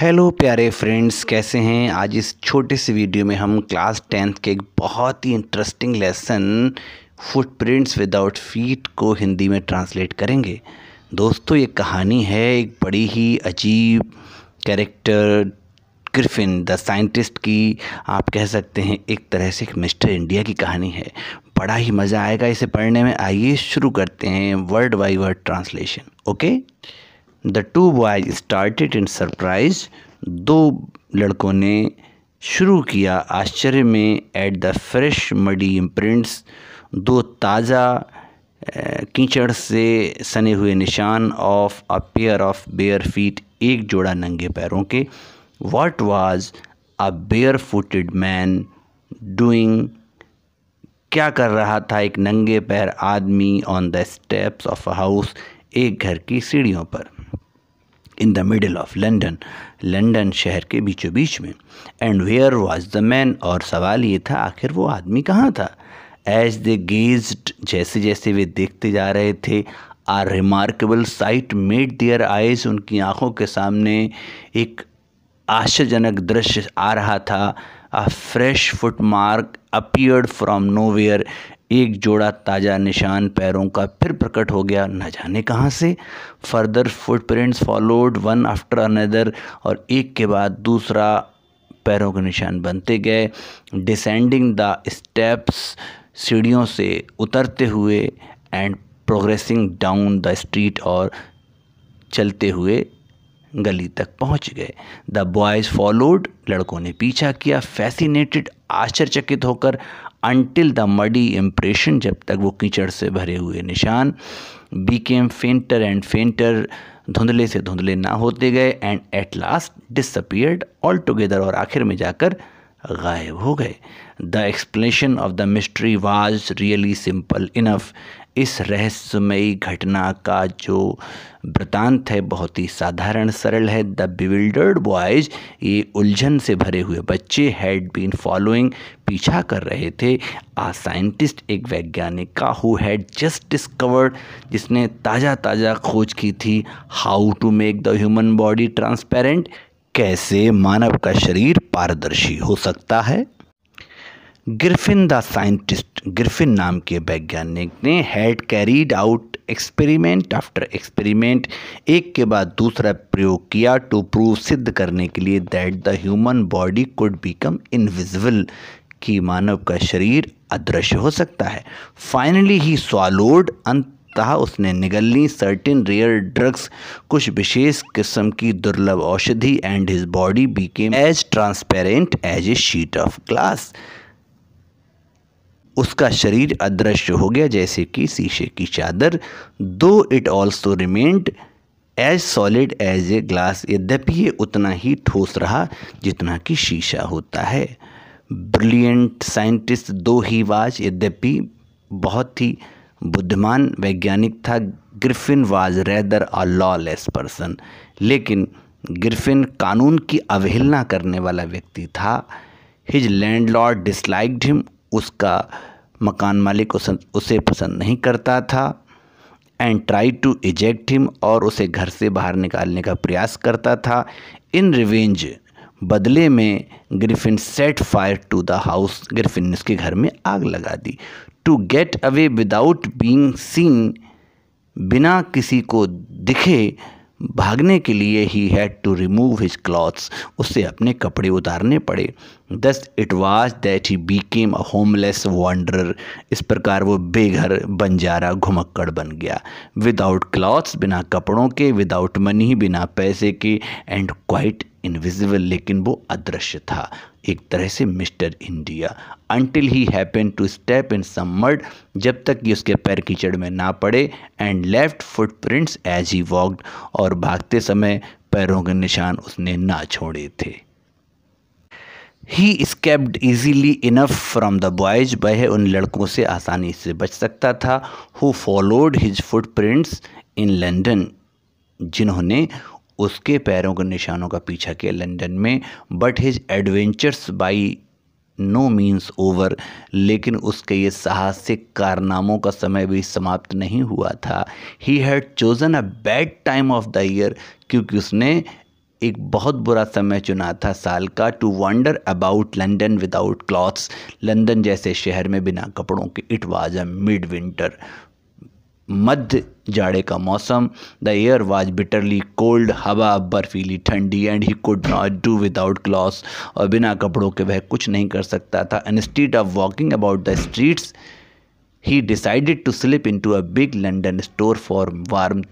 hello प्यारे friends कैसे हैं आज इस छोटे से वीडियो में हम क्लास टेंथ के एक बहुत ही interesting lesson footprints without feet को हिंदी में ट्रांसलेट करेंगे दोस्तों ये कहानी है एक बड़ी ही अजीब कैरेक्टर क्रिफिन द साइंटिस्ट की आप कह सकते हैं एक तरह से एक मिस्टर इंडिया की कहानी है बड़ा ही मज़ा आएगा इसे पढ़ने में आइए शुरू करते हैं word by word translation okay the two boys started in surprise दो लड़कों ने शुरू किया आश्चर्य में at the fresh muddy imprints दो ताज़ा कीचड़ से सने हुए निशान of a pair of bare feet एक जोड़ा नंगे पैरों के what was a bare footed man doing क्या कर रहा था एक नंगे पैर आदमी on the steps of a house एक घर की सीढ़ियों पर in the middle of London London शहर के बीचों बीच में and where was the man और सवाल ये था आखिर वो आदमी कहाँ था एज दे गेज्ड जैसे जैसे वे देखते जा रहे थे a remarkable sight made their eyes उनकी आँखों के सामने एक आश्चर्यजनक दृश्य आ रहा था a fresh footmark appeared from nowhere एक जोड़ा ताज़ा निशान पैरों का फिर प्रकट हो गया न जाने कहाँ से further footprints followed one after another और एक के बाद दूसरा पैरों के निशान बनते गए डिसेंडिंग द स्टेप्स सीढ़ियों से उतरते हुए and progressing down the street और चलते हुए गली तक पहुंच गए द बॉयज़ फॉलोड लड़कों ने पीछा किया फैसिनेटेड आश्चर्यचकित होकर अनटिल द मडी इम्प्रेशन जब तक वो कीचड़ से भरे हुए निशान बीकेम फेंटर एंड फेंटर धुंधले से धुंधले ना होते गए and at last disappeared altogether और आखिर में जाकर गायब हो गए the explanation of the mystery was really simple enough इस रहस्यमयी घटना का जो वृतांत है बहुत ही साधारण सरल है द बिविल्डर्ड बॉयज ये उलझन से भरे हुए बच्चे हैड बीन फॉलोइंग पीछा कर रहे थे आ साइंटिस्ट एक वैज्ञानिक का हु हैड जस्ट डिस्कवर्ड जिसने ताज़ा ताज़ा खोज की थी how to make the human body transparent कैसे मानव का शरीर पारदर्शी हो सकता है गिरफिन द साइंटिस्ट ग्रिफिन नाम के वैज्ञानिक ने had carried out experiment after experiment एक के बाद दूसरा प्रयोग किया टू प्रूव सिद्ध करने के लिए that the human body could become invisible कि मानव का शरीर अदृश्य हो सकता है फाइनली ही स्वालोड अंत कहा उसने निगलनी सर्टिन रेयर ड्रग्स कुछ विशेष किस्म की दुर्लभ औषधि and his body became as transparent as a sheet of glass उसका शरीर अदृश्य हो गया जैसे कि शीशे की चादर though it also remained as solid as a glass यद्यपि ये उतना ही ठोस रहा जितना कि शीशा होता है ब्रिलियंट साइंटिस्ट दो ही वाज यद्यपि बहुत ही बुद्धिमान वैज्ञानिक था Griffin was rather a lawless person लेकिन ग्रिफिन कानून की अवहेलना करने वाला व्यक्ति था his landlord disliked him उसका मकान मालिक उस, उसे पसंद नहीं करता था and try to eject him और उसे घर से बाहर निकालने का प्रयास करता था इन रिवेंज बदले में Griffin set fire to the house Griffin ने उसके घर में आग लगा दी to get away without being seen बिना किसी को दिखे भागने के लिए he had to remove his clothes उससे अपने कपड़े उतारने पड़े thus it was that he became a homeless wanderer इस प्रकार वो बेघर बंजारा घुमक्कड़ बन गया विदाउट क्लॉथ्स बिना कपड़ों के विदाउट मनी बिना पैसे के एंड क्वाइट इनविजिबल लेकिन वो अदृश्य था एक तरह से mister India until he happen to step in some mud जब तक कि उसके पैर कीचड़ में ना पड़े and left footprints as he walked और भागते समय पैरों के निशान उसने ना छोड़े थे he escaped easily enough from the boys वह उन लड़कों से आसानी से बच सकता था who followed his footprints in London जिन्होंने उसके पैरों के निशानों का पीछा किया लंदन में but his adventures by no means over लेकिन उसके ये साहसिक कारनामों का समय भी समाप्त नहीं हुआ था he had chosen a bad time of the year क्योंकि उसने एक बहुत बुरा समय चुना था साल का to wander about London without clothes London जैसे शहर में बिना कपड़ों के it was a midwinter मध्य जाड़े का मौसम the air was bitterly cold हवा बर्फीली ठंडी and he could not do without clothes और बिना कपड़ों के वह कुछ नहीं कर सकता था instead of walking about the streets he decided to slip into a big London store for warm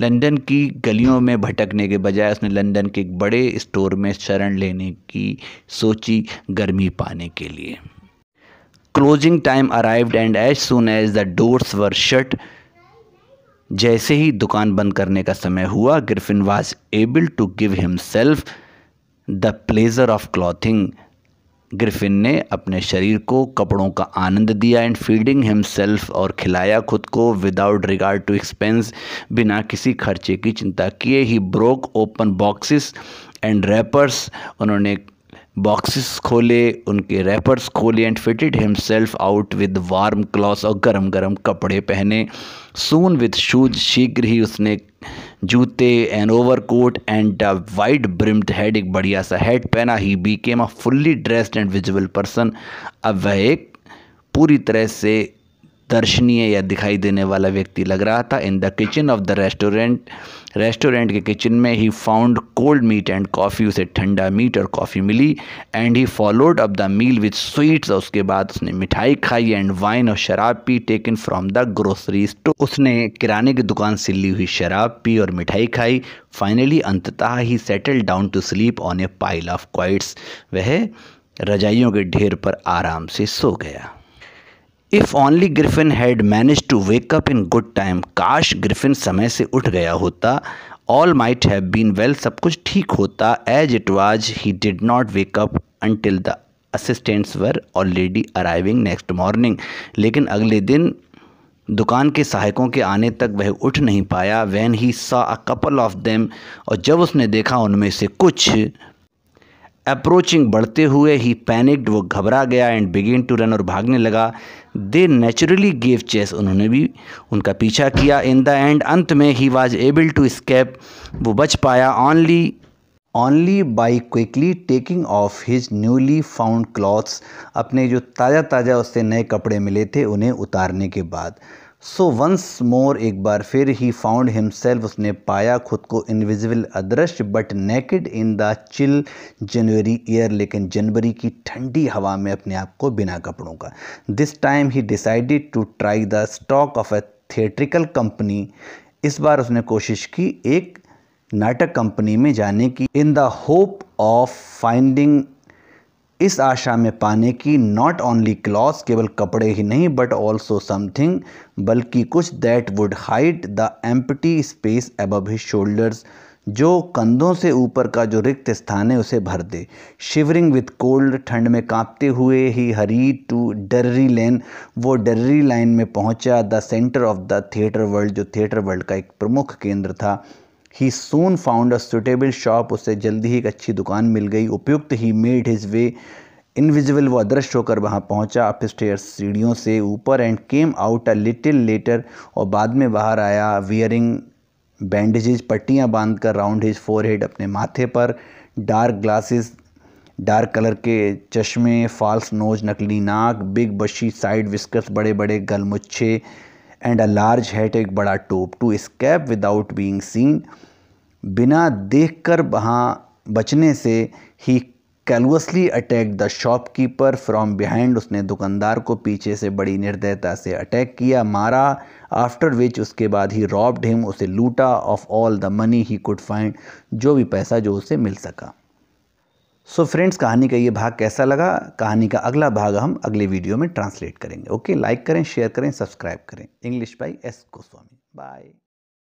London की गलियों में भटकने के बजाय उसने लंदन के एक बड़े स्टोर में शरण लेने की सोची गर्मी पाने के लिए closing time arrived and as soon as the doors were shut जैसे ही दुकान बंद करने का समय हुआ Griffin was able to give himself the pleasure of clothing Griffin ने अपने शरीर को कपड़ों का आनंद दिया एंड फीडिंग हिमसेल्फ और खिलाया खुद को विदाउट रिगार्ड टू एक्सपेंस बिना किसी खर्चे की चिंता किए he broke open boxes and wrappers उन्होंने बॉक्सेस खोले उनके रैपर्स खोले and fitted himself out with warm cloth और गरम गरम कपड़े पहने सून विथ शूज शीघ्र ही उसने जूते and overcoat and wide brimmed hat एक बढ़िया सा हेड पहना he became a fully dressed and visual person अब वह एक पूरी तरह से दर्शनीय या दिखाई देने वाला व्यक्ति लग रहा था in the kitchen of the restaurant restaurant के किचन में he found cold meat and coffee उसे ठंडा मीट और कॉफ़ी मिली and he followed up the meal with sweets उसके बाद उसने मिठाई खाई एंड वाइन और शराब पी taken from the grocery store उसने किराने की दुकान से ली हुई शराब पी और मिठाई खाई फाइनली अंततः he settle down to sleep on a pile of quilts वह रजाइयों के ढेर पर आराम से सो गया if only Griffin had manage to wake up in good time काश ग्रिफिन समय से उठ गया होता all might have been well सब कुछ ठीक होता as it was he did not wake up until the assistants were already arriving next morning लेकिन अगले दिन दुकान के सहायकों के आने तक वह उठ नहीं पाया वैन ही सा अ कपल ऑफ देम और जब उसने देखा उनमें से कुछ अप्रोचिंग बढ़ते हुए ही पैनिक्ड वो घबरा गया एंड बिगेन टू रन और भागने लगा दे नेचुरली गेव चेस उन्होंने भी उनका पीछा किया इन द एंड अंत में he was able to escape वो बच पाया only only by quickly taking off his newly found clothes अपने जो ताज़ा ताज़ा उससे नए कपड़े मिले थे उन्हें उतारने के बाद सो वंस मोर एक बार फिर ही फाउंड हिमसेल्फ उसने पाया खुद को इनविजिबल अदृश्य but naked in the chill January air लेकिन जनवरी की ठंडी हवा में अपने आप को बिना कपड़ों का this time he decided to try the stock of a theatrical company इस बार उसने कोशिश की एक नाटक कंपनी में जाने की in the hope of finding इस आशा में पाने की नॉट ओनली क्लॉथ केवल कपड़े ही नहीं बट ऑल्सो समथिंग बल्कि कुछ that would hide the empty space above his shoulders जो कंधों से ऊपर का जो रिक्त स्थान है उसे भर दे शिवरिंग विथ कोल्ड ठंड में कांपते हुए ही हरी टू डर्री लेन वो डर्री लाइन में पहुंचा the centre of the theatre world जो थिएटर वर्ल्ड का एक प्रमुख केंद्र था he soon found a suitable shop उसे जल्दी ही एक अच्छी दुकान मिल गई उपयुक्त he made his way invisible व अदृश्य होकर वहाँ पहुँचा अप स्टेयर सीढ़ियों से ऊपर and came out a little later और बाद में बाहर आया वियरिंग बैंडेजेज पट्टियाँ बांध कर राउंड हिज हेड अपने माथे पर डार्क ग्लासेस डार्क कलर के चश्मे फॉल्स नोज नकली नाक बिग बशी साइड विस्कर्स बड़े बड़े गलमुच्छे एंड अ लार्ज हेड एक बड़ा टोप to escape without being seen बिना देखकर वहाँ बचने से he callously attack the shopkeeper from behind उसने दुकानदार को पीछे से बड़ी निर्दयता से अटैक किया मारा आफ्टर विच उसके बाद ही रॉब्ड हिम उसे लूटा of all the money he could find जो भी पैसा जो उसे मिल सका सो फ्रेंड्स कहानी का ये भाग कैसा लगा कहानी का अगला भाग हम अगले वीडियो में ट्रांसलेट करेंगे ओके लाइक करें शेयर करें सब्सक्राइब करें English by S Goswami bye